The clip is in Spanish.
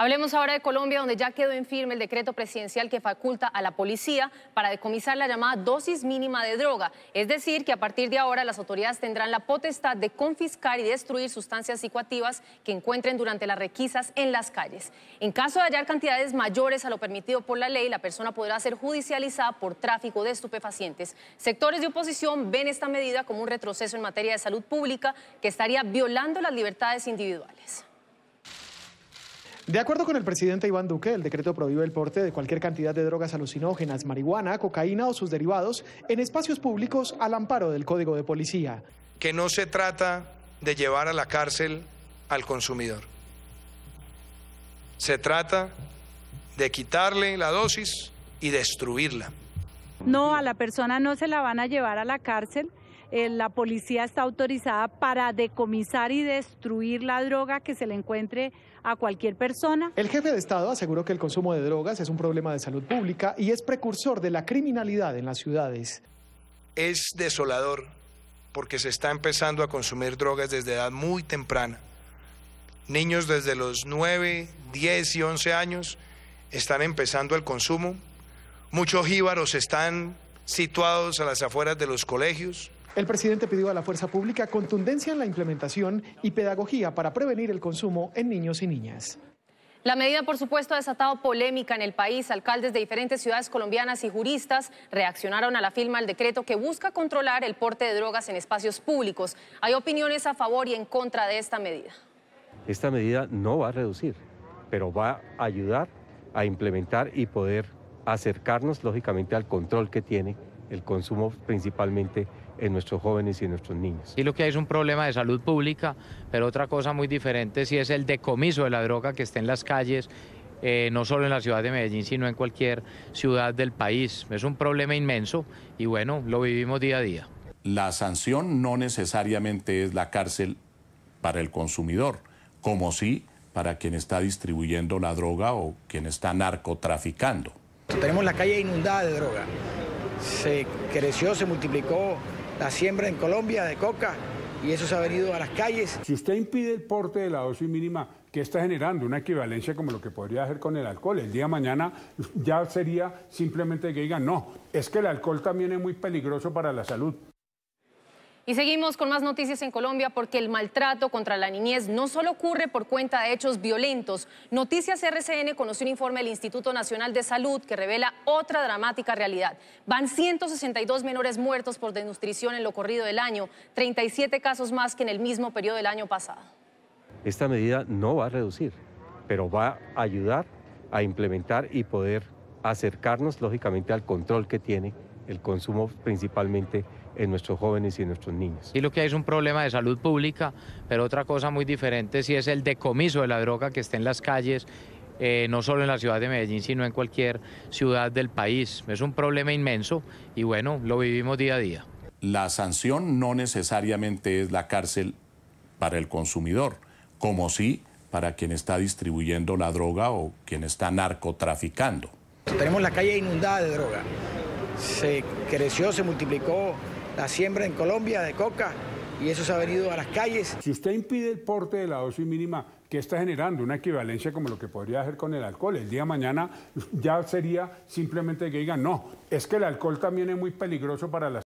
Hablemos ahora de Colombia, donde ya quedó en firme el decreto presidencial que faculta a la policía para decomisar la llamada dosis mínima de droga. Es decir, que a partir de ahora las autoridades tendrán la potestad de confiscar y destruir sustancias psicoactivas que encuentren durante las requisas en las calles. En caso de hallar cantidades mayores a lo permitido por la ley, la persona podrá ser judicializada por tráfico de estupefacientes. Sectores de oposición ven esta medida como un retroceso en materia de salud pública que estaría violando las libertades individuales. De acuerdo con el presidente Iván Duque, el decreto prohíbe el porte de cualquier cantidad de drogas alucinógenas, marihuana, cocaína o sus derivados en espacios públicos al amparo del Código de Policía. Que no se trata de llevar a la cárcel al consumidor. Se trata de quitarle la dosis y destruirla. No, a la persona no se la van a llevar a la cárcel, eh, la policía está autorizada para decomisar y destruir la droga que se le encuentre a cualquier persona. El jefe de Estado aseguró que el consumo de drogas es un problema de salud pública y es precursor de la criminalidad en las ciudades. Es desolador porque se está empezando a consumir drogas desde edad muy temprana. Niños desde los 9, 10 y 11 años están empezando el consumo. Muchos jíbaros están situados a las afueras de los colegios. El presidente pidió a la fuerza pública contundencia en la implementación y pedagogía para prevenir el consumo en niños y niñas. La medida, por supuesto, ha desatado polémica en el país. Alcaldes de diferentes ciudades colombianas y juristas reaccionaron a la firma del decreto que busca controlar el porte de drogas en espacios públicos. Hay opiniones a favor y en contra de esta medida. Esta medida no va a reducir, pero va a ayudar a implementar y poder acercarnos, lógicamente, al control que tiene el consumo principalmente en nuestros jóvenes y en nuestros niños. Y lo que hay es un problema de salud pública, pero otra cosa muy diferente si es el decomiso de la droga que está en las calles eh, no solo en la ciudad de Medellín, sino en cualquier ciudad del país. Es un problema inmenso y bueno, lo vivimos día a día. La sanción no necesariamente es la cárcel para el consumidor, como sí para quien está distribuyendo la droga o quien está narcotraficando. Tenemos la calle inundada de droga se creció, se multiplicó la siembra en Colombia de coca y eso se ha venido a las calles. Si usted impide el porte de la dosis mínima, que está generando? Una equivalencia como lo que podría hacer con el alcohol. El día mañana ya sería simplemente que digan, no, es que el alcohol también es muy peligroso para la salud. Y seguimos con más noticias en Colombia porque el maltrato contra la niñez no solo ocurre por cuenta de hechos violentos. Noticias RCN conoció un informe del Instituto Nacional de Salud que revela otra dramática realidad. Van 162 menores muertos por desnutrición en lo corrido del año, 37 casos más que en el mismo periodo del año pasado. Esta medida no va a reducir, pero va a ayudar a implementar y poder acercarnos lógicamente al control que tiene el consumo principalmente en nuestros jóvenes y en nuestros niños. Y lo que hay es un problema de salud pública, pero otra cosa muy diferente sí es el decomiso de la droga que está en las calles, eh, no solo en la ciudad de Medellín, sino en cualquier ciudad del país. Es un problema inmenso y bueno, lo vivimos día a día. La sanción no necesariamente es la cárcel para el consumidor, como sí para quien está distribuyendo la droga o quien está narcotraficando. Tenemos la calle inundada de droga se creció, se multiplicó la siembra en Colombia de coca y eso se ha venido a las calles. Si usted impide el porte de la dosis mínima, que está generando? Una equivalencia como lo que podría hacer con el alcohol. El día de mañana ya sería simplemente que digan, no, es que el alcohol también es muy peligroso para las...